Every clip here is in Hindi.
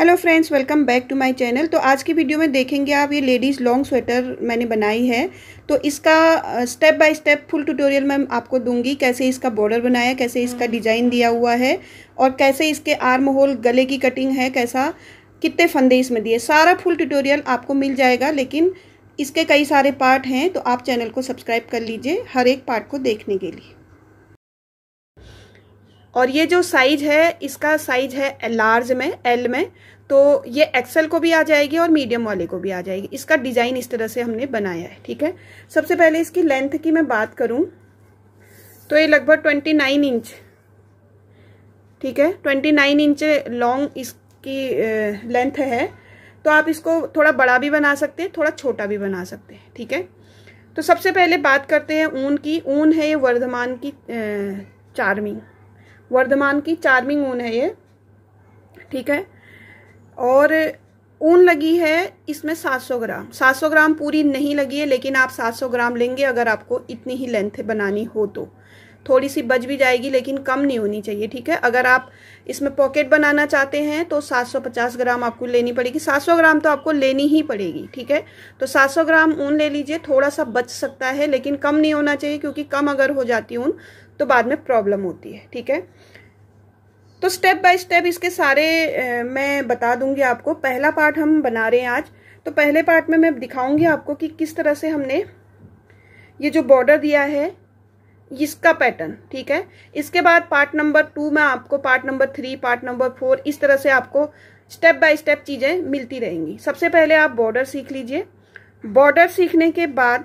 Hello friends welcome back to my channel तो आज की वीडियो में देखेंगे आप ये लेडीज़ लॉन्ग स्वेटर मैंने बनाई है तो इसका step by step full tutorial मैं आपको दूंगी कैसे इसका बॉर्डर बनाया कैसे इसका डिज़ाइन हम्म। दिया हुआ है और कैसे इसके आर्म होल गले की कटिंग है कैसा कितने फंदे इसमें दिए सारा फुल ट्यूटोरियल आपको मिल जाएगा लेकिन इसके कई सारे पार्ट हैं तो आप चैनल को सब्सक्राइब कर लीजिए हर एक पार्ट को देखने के लिए और ये जो साइज है इसका साइज है लार्ज में एल में तो ये एक्सेल को भी आ जाएगी और मीडियम वाले को भी आ जाएगी इसका डिजाइन इस तरह से हमने बनाया है ठीक है सबसे पहले इसकी लेंथ की मैं बात करूं तो ये लगभग ट्वेंटी नाइन इंच ठीक है ट्वेंटी नाइन इंच लॉन्ग इसकी लेंथ है तो आप इसको थोड़ा बड़ा भी बना सकते हैं थोड़ा छोटा भी बना सकते हैं ठीक है तो सबसे पहले बात करते हैं ऊन की ऊन है ये वर्धमान की चार्मिंग वर्धमान की चार्मिंग ऊन है ये ठीक है और ऊन लगी है इसमें 700 ग्राम 700 ग्राम पूरी नहीं लगी है लेकिन आप 700 ग्राम लेंगे अगर आपको इतनी ही लेंथ बनानी हो तो थोड़ी सी बच भी जाएगी लेकिन कम नहीं होनी चाहिए ठीक है अगर आप इसमें पॉकेट बनाना चाहते हैं तो 750 ग्राम आपको लेनी पड़ेगी 700 ग्राम तो आपको लेनी ही पड़ेगी ठीक है तो 700 ग्राम ऊन ले लीजिए थोड़ा सा बच सकता है लेकिन कम नहीं होना चाहिए क्योंकि कम अगर हो जाती ऊन तो बाद में प्रॉब्लम होती है ठीक है तो स्टेप बाय स्टेप इसके सारे मैं बता दूंगी आपको पहला पार्ट हम बना रहे हैं आज तो पहले पार्ट में मैं दिखाऊंगी आपको कि किस तरह से हमने ये जो बॉर्डर दिया है इसका पैटर्न ठीक है इसके बाद पार्ट नंबर टू में आपको part number three part number four इस तरह से आपको स्टेप बाय स्टेप चीज़ें मिलती रहेंगी सबसे पहले आप बॉर्डर सीख लीजिए बॉर्डर सीखने के बाद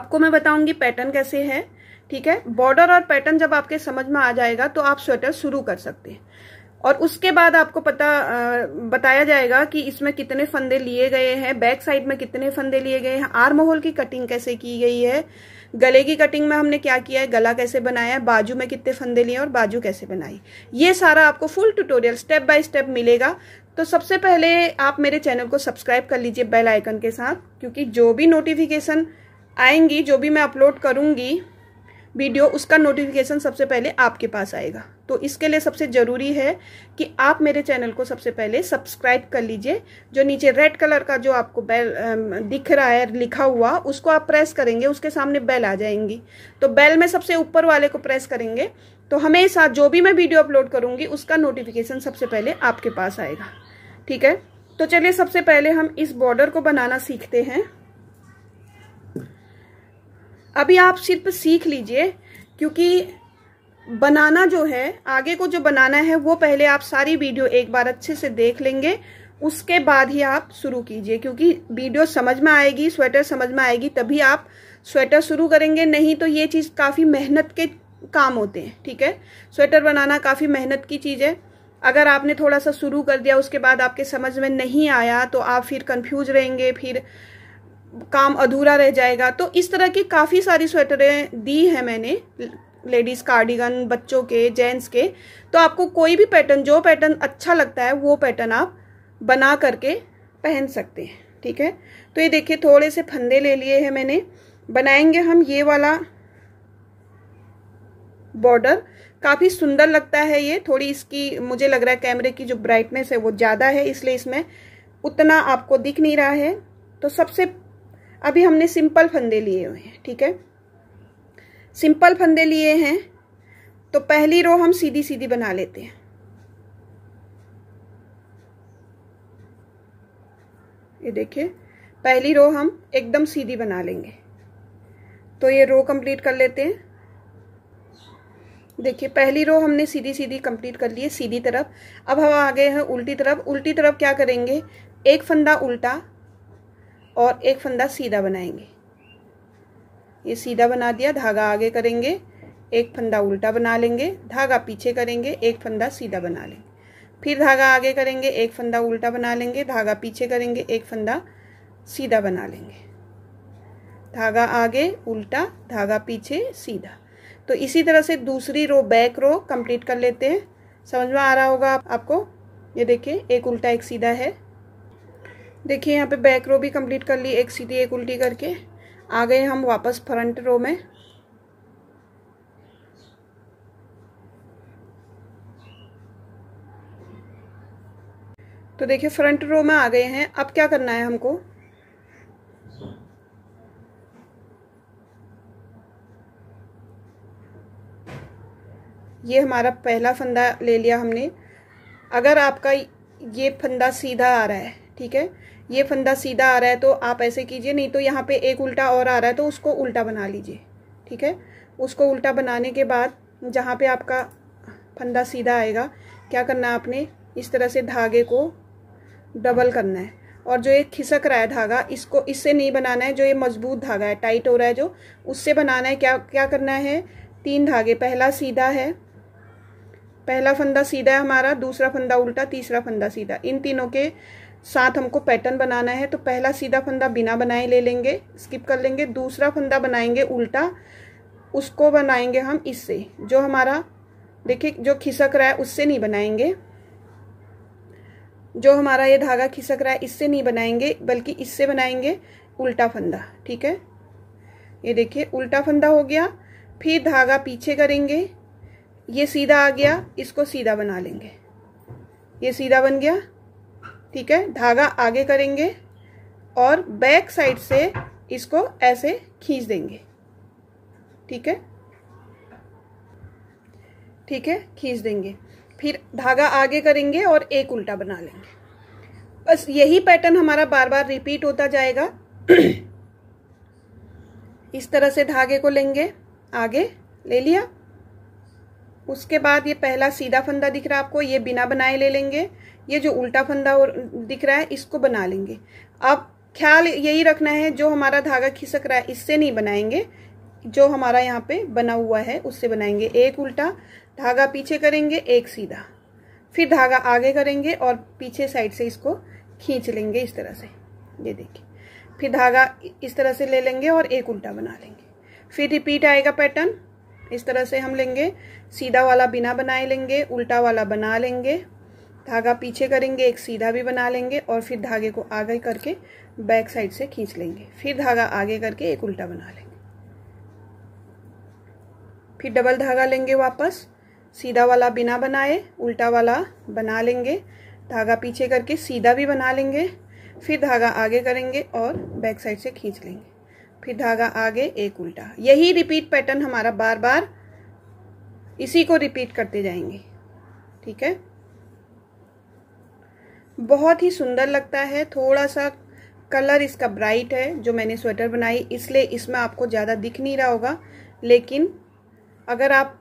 आपको मैं बताऊंगी पैटर्न कैसे है ठीक है बॉर्डर और पैटर्न जब आपके समझ में आ जाएगा तो आप स्वेटर शुरू कर सकते हैं और उसके बाद आपको पता बताया जाएगा कि इसमें कितने फंदे लिए गए हैं बैक साइड में कितने फंदे लिए गए हैं आर्म होल की कटिंग कैसे की गई है गले की कटिंग में हमने क्या किया है गला कैसे बनाया है बाजू में कितने फंदे लिए और बाजू कैसे बनाई ये सारा आपको full tutorial step by step मिलेगा तो सबसे पहले आप मेरे चैनल को सब्सक्राइब कर लीजिए बेल आइकन के साथ क्योंकि जो भी नोटिफिकेशन आएंगी जो भी मैं अपलोड करूंगी वीडियो उसका नोटिफिकेशन सबसे पहले आपके पास आएगा तो इसके लिए सबसे ज़रूरी है कि आप मेरे चैनल को सबसे पहले सब्सक्राइब कर लीजिए जो नीचे रेड कलर का जो आपको बेल दिख रहा है लिखा हुआ उसको आप प्रेस करेंगे उसके सामने बेल आ जाएंगी तो बेल में सबसे ऊपर वाले को प्रेस करेंगे तो हमेशा जो भी मैं वीडियो अपलोड करूँगी उसका नोटिफिकेशन सबसे पहले आपके पास आएगा ठीक है तो चलिए सबसे पहले हम इस बॉर्डर को बनाना सीखते हैं अभी आप सिर्फ सीख लीजिए क्योंकि बनाना जो है आगे को जो बनाना है वो पहले आप सारी वीडियो एक बार अच्छे से देख लेंगे उसके बाद ही आप शुरू कीजिए क्योंकि वीडियो समझ में आएगी स्वेटर समझ में आएगी तभी आप स्वेटर शुरू करेंगे नहीं तो ये चीज़ काफ़ी मेहनत के काम होते हैं ठीक है स्वेटर बनाना काफ़ी मेहनत की चीज़ है अगर आपने थोड़ा सा शुरू कर दिया उसके बाद आपके समझ में नहीं आया तो आप फिर कन्फ्यूज रहेंगे फिर काम अधूरा रह जाएगा तो इस तरह की काफ़ी सारी स्वेटरें दी है मैंने लेडीज़ कार्डिगन बच्चों के जेंट्स के तो आपको कोई भी पैटर्न जो पैटर्न अच्छा लगता है वो पैटर्न आप बना करके पहन सकते हैं ठीक है तो ये देखिए थोड़े से फंदे ले लिए हैं मैंने बनाएंगे हम ये वाला बॉर्डर काफ़ी सुंदर लगता है ये थोड़ी इसकी मुझे लग रहा है कैमरे की जो ब्राइटनेस है वो ज़्यादा है इसलिए इसमें उतना आपको दिख नहीं रहा है तो सबसे अभी हमने सिंपल फंदे लिए हुए हैं ठीक है सिंपल फंदे लिए हैं तो पहली रो हम सीधी सीधी बना लेते हैं ये देखिए पहली रो हम एकदम सीधी बना लेंगे तो ये रो कंप्लीट कर लेते हैं देखिए पहली रो हमने सीधी सीधी कंप्लीट कर ली है सीधी तरफ अब हम आ गए हैं उल्टी तरफ उल्टी तरफ क्या करेंगे एक फंदा उल्टा और एक फंदा सीधा बनाएंगे ये सीधा बना दिया धागा आगे करेंगे एक फंदा उल्टा बना लेंगे धागा पीछे करेंगे एक फंदा सीधा बना लेंगे फिर धागा आगे करेंगे एक फंदा उल्टा बना लेंगे धागा पीछे करेंगे एक फंदा सीधा बना लेंगे धागा आगे उल्टा धागा पीछे सीधा तो इसी तरह से दूसरी रो बैक रो कंप्लीट कर लेते हैं समझ में आ रहा होगा आप, आपको ये देखिए एक उल्टा एक सीधा है देखिए यहाँ पे बैक रो भी कंप्लीट कर ली एक सीधी एक उल्टी करके आ गए हम वापस फ्रंट रो में तो देखिए फ्रंट रो में आ गए हैं अब क्या करना है हमको ये हमारा पहला फंदा ले लिया हमने अगर आपका ये फंदा सीधा आ रहा है ठीक है ये फंदा सीधा आ रहा है तो आप ऐसे कीजिए नहीं तो यहाँ पे एक उल्टा और आ रहा है तो उसको उल्टा बना लीजिए ठीक है उसको उल्टा बनाने के बाद जहाँ पे आपका फंदा सीधा आएगा क्या करना है आपने इस तरह से धागे को डबल करना है और जो ये खिसक रहा है धागा इसको इससे नहीं बनाना है जो ये मजबूत धागा है टाइट हो रहा है जो उससे बनाना है क्या क्या करना है तीन धागे पहला सीधा है पहला फंदा सीधा है हमारा दूसरा फंदा उल्टा तीसरा फंदा सीधा इन तीनों के साथ हमको पैटर्न बनाना है तो पहला सीधा फंदा बिना बनाए ले लेंगे स्किप कर लेंगे दूसरा फंदा बनाएंगे उल्टा उसको बनाएंगे हम इससे जो हमारा देखिए जो खिसक रहा है उससे नहीं बनाएंगे जो हमारा ये धागा खिसक रहा है इससे नहीं बनाएंगे बल्कि इससे बनाएंगे उल्टा फंदा ठीक है ये देखिए उल्टा फंदा हो गया फिर धागा पीछे करेंगे ये सीधा आ गया इसको सीधा बना लेंगे ये सीधा बन गया ठीक है धागा आगे करेंगे और बैक साइड से इसको ऐसे खींच देंगे ठीक है ठीक है खींच देंगे फिर धागा आगे करेंगे और एक उल्टा बना लेंगे बस यही पैटर्न हमारा बार बार रिपीट होता जाएगा इस तरह से धागे को लेंगे आगे ले लिया उसके बाद ये पहला सीधा फंदा दिख रहा है आपको ये बिना बनाए ले लेंगे ये जो उल्टा फंदा दिख रहा है इसको बना लेंगे अब ख्याल यही रखना है जो हमारा धागा खिसक रहा है इससे नहीं बनाएंगे जो हमारा यहाँ पे बना हुआ है उससे बनाएंगे एक उल्टा धागा पीछे करेंगे एक सीधा फिर धागा आगे करेंगे और पीछे साइड से इसको खींच लेंगे इस तरह से ये देखिए फिर धागा इस तरह से ले लेंगे और एक उल्टा बना लेंगे फिर रिपीट आएगा पैटर्न इस तरह से हम लेंगे सीधा वाला बिना बनाए लेंगे उल्टा वाला बना लेंगे धागा पीछे करेंगे एक सीधा भी बना लेंगे और फिर धागे को आगे करके बैक साइड से खींच लेंगे फिर धागा आगे करके एक उल्टा बना लेंगे फिर डबल धागा लेंगे वापस सीधा वाला बिना बनाए उल्टा वाला बना लेंगे धागा पीछे करके सीधा भी बना लेंगे फिर धागा आगे करेंगे और बैक साइड से खींच लेंगे फिर धागा आगे एक उल्टा यही रिपीट पैटर्न हमारा बार बार इसी को रिपीट करते जाएंगे ठीक है बहुत ही सुंदर लगता है थोड़ा सा कलर इसका ब्राइट है जो मैंने स्वेटर बनाई इसलिए इसमें आपको ज़्यादा दिख नहीं रहा होगा लेकिन अगर आप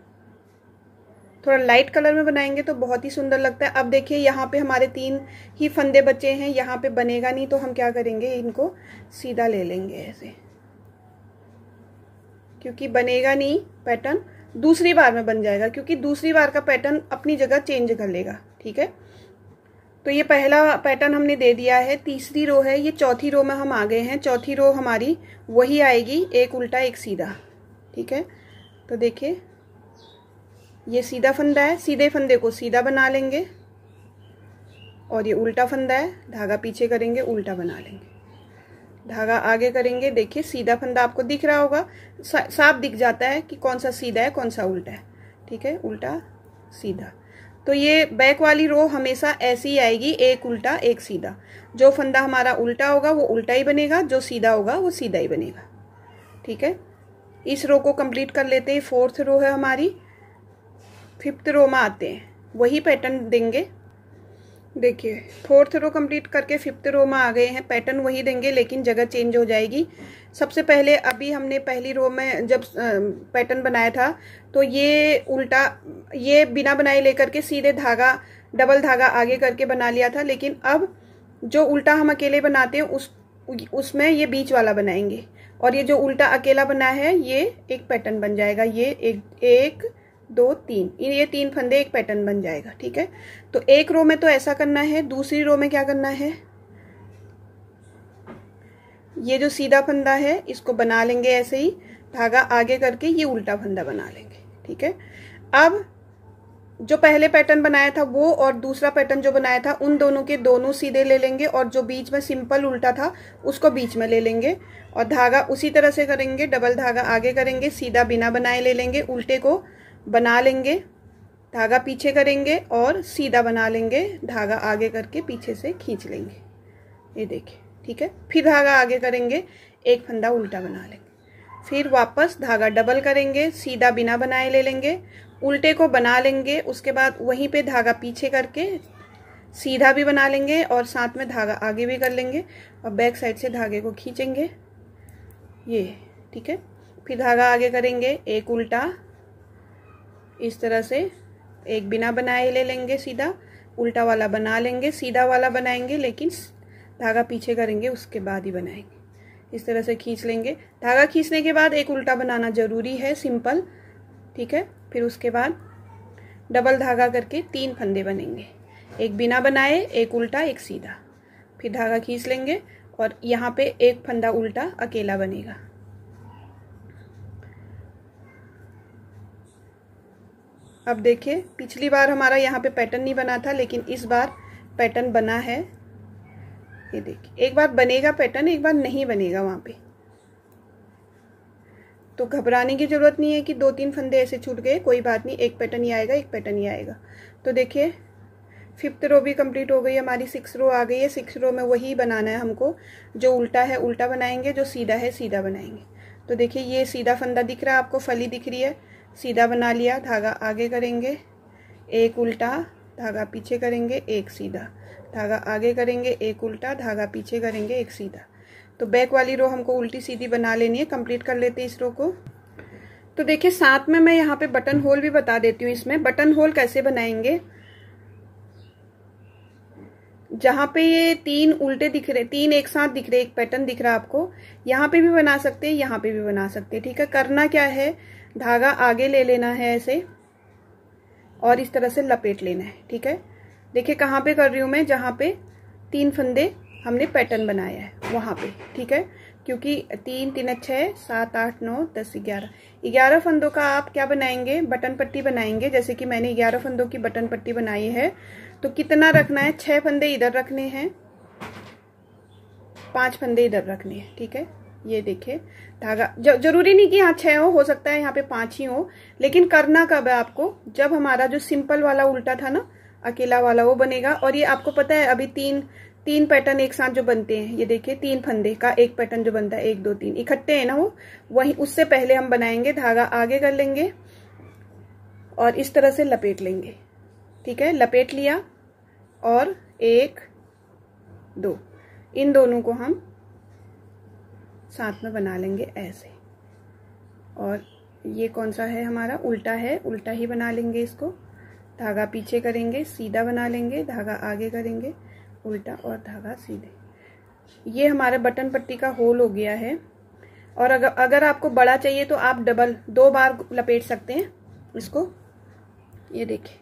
थोड़ा लाइट कलर में बनाएंगे तो बहुत ही सुंदर लगता है अब देखिए यहाँ पे हमारे तीन ही फंदे बचे हैं यहाँ पे बनेगा नहीं तो हम क्या करेंगे इनको सीधा ले लेंगे ऐसे क्योंकि बनेगा नहीं पैटर्न दूसरी बार में बन जाएगा क्योंकि दूसरी बार का पैटर्न अपनी जगह चेंज कर लेगा ठीक है तो ये पहला पैटर्न हमने दे दिया है तीसरी रो है ये चौथी रो में हम आ गए हैं चौथी रो हमारी वही आएगी एक उल्टा एक सीधा ठीक है तो देखिए ये सीधा फंदा है सीधे फंदे को सीधा बना लेंगे और ये उल्टा फंदा है धागा पीछे करेंगे उल्टा बना लेंगे धागा आगे करेंगे देखिए सीधा फंदा आपको दिख रहा होगा सा, साफ दिख जाता है कि कौन सा सीधा है कौन सा उल्टा है ठीक है उल्टा सीधा तो ये बैक वाली रो हमेशा ऐसी ही आएगी एक उल्टा एक सीधा जो फंदा हमारा उल्टा होगा वो उल्टा ही बनेगा जो सीधा होगा वो सीधा ही बनेगा ठीक है इस रो को कंप्लीट कर लेते हैं फोर्थ रो है हमारी फिफ्थ रो में आते हैं वही पैटर्न देंगे देखिए फोर्थ रो कंप्लीट करके फिफ्थ रो में आ गए हैं पैटर्न वही देंगे लेकिन जगह चेंज हो जाएगी सबसे पहले अभी हमने पहली रो में जब पैटर्न बनाया था तो ये उल्टा ये बिना बनाए लेकर के सीधे धागा डबल धागा आगे करके बना लिया था लेकिन अब जो उल्टा हम अकेले बनाते हैं उस उसमें ये बीच वाला बनाएंगे और ये जो उल्टा अकेला बना है ये एक पैटर्न बन जाएगा ये एक एक दो तीन ये तीन फंदे एक पैटर्न बन जाएगा ठीक है तो एक रो में तो ऐसा करना है दूसरी रो में क्या करना है ये जो सीधा फंदा है इसको बना लेंगे ऐसे ही धागा आगे करके ये उल्टा फंदा बना लेंगे ठीक है अब जो पहले पैटर्न बनाया था वो और दूसरा पैटर्न जो बनाया था उन दोनों के दोनों सीधे ले लेंगे और जो बीच में सिंपल उल्टा था उसको बीच में ले लेंगे और धागा उसी तरह से करेंगे डबल धागा आगे करेंगे सीधा बिना बनाए ले लेंगे उल्टे को बना लेंगे धागा पीछे करेंगे और सीधा बना लेंगे धागा आगे करके पीछे से खींच लेंगे ये देखिए ठीक है फिर धागा आगे करेंगे एक फंदा उल्टा बना लेंगे फिर वापस धागा डबल करेंगे सीधा बिना बनाए ले लेंगे उल्टे को बना लेंगे उसके बाद वहीं पे धागा पीछे करके सीधा भी बना लेंगे और साथ में धागा आगे भी कर लेंगे और बैक साइड से धागे को खींचेंगे ये ठीक है फिर धागा आगे करेंगे एक उल्टा इस तरह से एक बिना बनाए ले लेंगे सीधा उल्टा वाला बना लेंगे सीधा वाला बनाएंगे लेकिन धागा पीछे करेंगे उसके बाद ही बनाएंगे इस तरह से खींच लेंगे धागा खींचने के बाद एक उल्टा बनाना ज़रूरी है सिंपल ठीक है फिर उसके बाद डबल धागा करके तीन फंदे बनेंगे एक बिना बनाए एक उल्टा एक सीधा फिर धागा खींच लेंगे और यहाँ पे एक फंदा उल्टा अकेला बनेगा अब देखिए पिछली बार हमारा यहाँ पे पैटर्न नहीं बना था लेकिन इस बार पैटर्न बना है ये देखिए एक बार बनेगा पैटर्न एक बार नहीं बनेगा वहाँ पे तो घबराने की ज़रूरत नहीं है कि दो तीन फंदे ऐसे छूट गए कोई बात नहीं एक पैटर्न ही आएगा एक पैटर्न ही आएगा तो देखिए फिफ्थ रो भी कंप्लीट हो गई है हमारी सिक्स रो आ गई है सिक्स रो में वही बनाना है हमको जो उल्टा है उल्टा बनाएंगे जो सीधा है सीधा बनाएंगे तो देखिए ये सीधा फंदा दिख रहा है आपको फली दिख रही है सीधा बना लिया धागा आगे करेंगे एक उल्टा धागा पीछे करेंगे एक सीधा धागा आगे करेंगे एक उल्टा धागा पीछे करेंगे एक सीधा तो बैक वाली रो हमको उल्टी सीधी बना लेनी है कंप्लीट कर लेते इस रो को तो देखिए साथ में मैं यहाँ पे बटन होल भी बता देती हूँ इसमें बटन होल कैसे बनाएंगे जहाँ पे ये तीन उल्टे दिख रहे तीन एक साथ दिख रहे एक पैटर्न दिख रहा है आपको यहाँ पे भी बना सकते हैं यहाँ पे भी बना सकते हैं ठीक है करना क्या है धागा आगे ले लेना है ऐसे और इस तरह से लपेट लेना है ठीक है देखिए कहाँ पे कर रही हूँ मैं जहाँ पे तीन फंदे हमने पैटर्न बनाया है वहाँ पे ठीक है क्योंकि तीन तीन छः सात आठ नौ दस ग्यारह ग्यारह फंदों का आप क्या बनाएंगे बटन पट्टी बनाएंगे जैसे कि मैंने ग्यारह फंदों की बटन पट्टी बनाई है तो कितना रखना है छः फंदे इधर रखने हैं पांच फंदे इधर रखने हैं ठीक है ये देखे धागा जरूरी नहीं कि यहाँ छह हो हो सकता है यहाँ पे पांच ही हो लेकिन करना कब है आपको जब हमारा जो सिंपल वाला उल्टा था ना अकेला वाला वो बनेगा और ये आपको पता है अभी तीन तीन पैटर्न एक साथ जो बनते हैं ये देखिए तीन फंदे का एक पैटर्न जो बनता है एक दो तीन इकट्ठे है ना वो वही उससे पहले हम बनाएंगे धागा आगे कर लेंगे और इस तरह से लपेट लेंगे ठीक है लपेट लिया और एक दो इन दोनों को हम साथ में बना लेंगे ऐसे और ये कौन सा है हमारा उल्टा है उल्टा ही बना लेंगे इसको धागा पीछे करेंगे सीधा बना लेंगे धागा आगे करेंगे उल्टा और धागा सीधे ये हमारा बटन पट्टी का होल हो गया है और अगर अगर आपको बड़ा चाहिए तो आप डबल दो बार लपेट सकते हैं इसको ये देखिए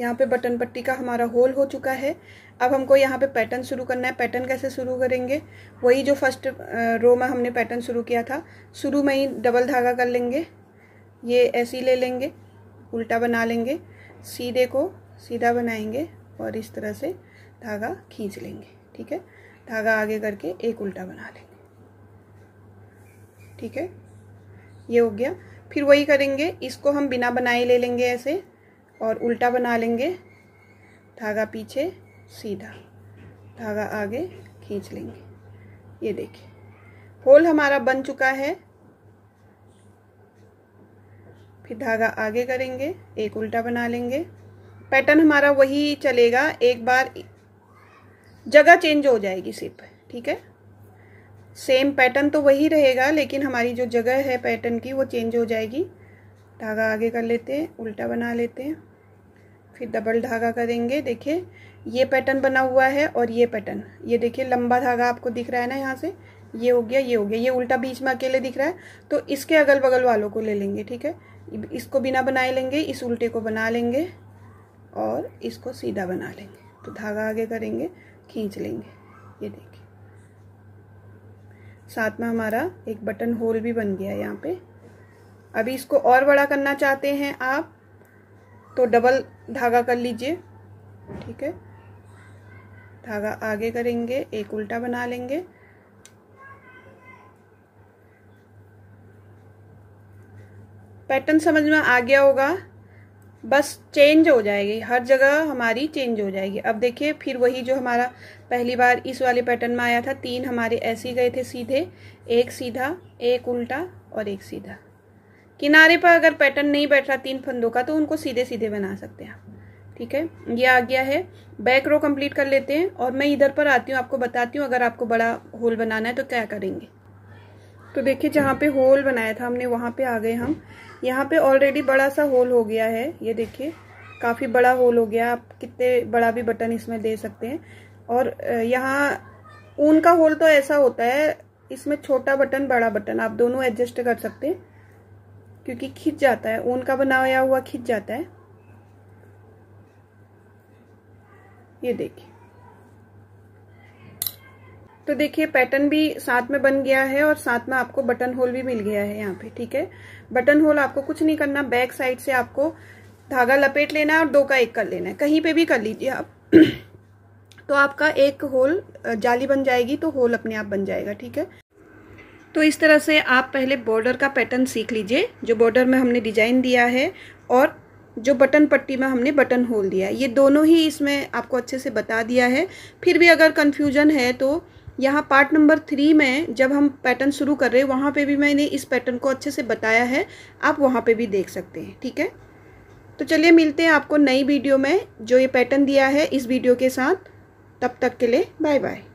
यहाँ पे बटन पट्टी का हमारा होल हो चुका है अब हमको यहाँ पे पैटर्न शुरू करना है पैटर्न कैसे शुरू करेंगे वही जो फर्स्ट रो में हमने पैटर्न शुरू किया था शुरू में ही डबल धागा कर लेंगे ये ऐसी ले लेंगे उल्टा बना लेंगे सीधे को सीधा बनाएंगे और इस तरह से धागा खींच लेंगे ठीक है धागा आगे करके एक उल्टा बना लेंगे ठीक है ये हो गया फिर वही करेंगे इसको हम बिना बनाए ले लेंगे ऐसे और उल्टा बना लेंगे धागा पीछे सीधा धागा आगे खींच लेंगे ये देखिए होल हमारा बन चुका है फिर धागा आगे करेंगे एक उल्टा बना लेंगे पैटर्न हमारा वही चलेगा एक बार जगह चेंज हो जाएगी सिर्फ ठीक है सेम पैटर्न तो वही रहेगा लेकिन हमारी जो जगह है पैटर्न की वो चेंज हो जाएगी धागा आगे कर लेते हैं उल्टा बना लेते हैं फिर डबल धागा करेंगे देखिए ये पैटर्न बना हुआ है और ये पैटर्न ये देखिए लंबा धागा आपको दिख रहा है ना यहाँ से ये हो गया ये हो गया ये उल्टा बीच में अकेले दिख रहा है तो इसके अगल बगल वालों को ले लेंगे ठीक है इसको बिना बनाए लेंगे इस उल्टे को बना लेंगे और इसको सीधा बना लेंगे तो धागा आगे करेंगे खींच लेंगे ये देखिए साथ में हमारा एक बटन होल भी बन गया यहाँ पे अभी इसको और बड़ा करना चाहते हैं आप तो डबल धागा कर लीजिए ठीक है धागा आगे करेंगे एक उल्टा बना लेंगे पैटर्न समझ में आ गया होगा बस चेंज हो जाएगी हर जगह हमारी चेंज हो जाएगी अब देखिए फिर वही जो हमारा पहली बार इस वाले पैटर्न में आया था तीन हमारे ऐसे ही गए थे सीधे एक सीधा एक उल्टा और एक सीधा किनारे पर अगर पैटर्न नहीं बैठ रहा तीन फंदों का तो उनको सीधे सीधे बना सकते हैं आप ठीक है ये आ गया है बैक रो कंप्लीट कर लेते हैं और मैं इधर पर आती हूँ आपको बताती हूँ अगर आपको बड़ा होल बनाना है तो क्या करेंगे तो देखिए जहाँ पे होल बनाया था हमने वहाँ पे आ गए हम यहाँ पे ऑलरेडी बड़ा सा होल हो गया है ये देखिए काफ़ी बड़ा होल हो गया आप कितने बड़ा भी बटन इसमें दे सकते हैं और यहाँ ऊन का होल तो ऐसा होता है इसमें छोटा बटन बड़ा बटन आप दोनों एडजस्ट कर सकते हैं क्योंकि खिंच जाता है ऊन का बनाया हुआ खिंच जाता है ये देखिए तो देखिए पैटर्न भी साथ में बन गया है और साथ में आपको बटन होल भी मिल गया है यहाँ पे ठीक है बटन होल आपको कुछ नहीं करना बैक साइड से आपको धागा लपेट लेना है और दो का एक कर लेना है कहीं पे भी कर लीजिए आप तो आपका एक होल जाली बन जाएगी तो होल अपने आप बन जाएगा ठीक है तो इस तरह से आप पहले बॉर्डर का पैटर्न सीख लीजिए जो बॉर्डर में हमने डिजाइन दिया है और जो बटन पट्टी में हमने बटन होल दिया है ये दोनों ही इसमें आपको अच्छे से बता दिया है फिर भी अगर कन्फ्यूजन है तो यहाँ पार्ट नंबर थ्री में जब हम पैटर्न शुरू कर रहे हैं वहाँ पे भी मैंने इस पैटर्न को अच्छे से बताया है आप वहाँ पे भी देख सकते हैं ठीक है तो चलिए मिलते हैं आपको नई वीडियो में जो ये पैटर्न दिया है इस वीडियो के साथ तब तक के लिए बाय बाय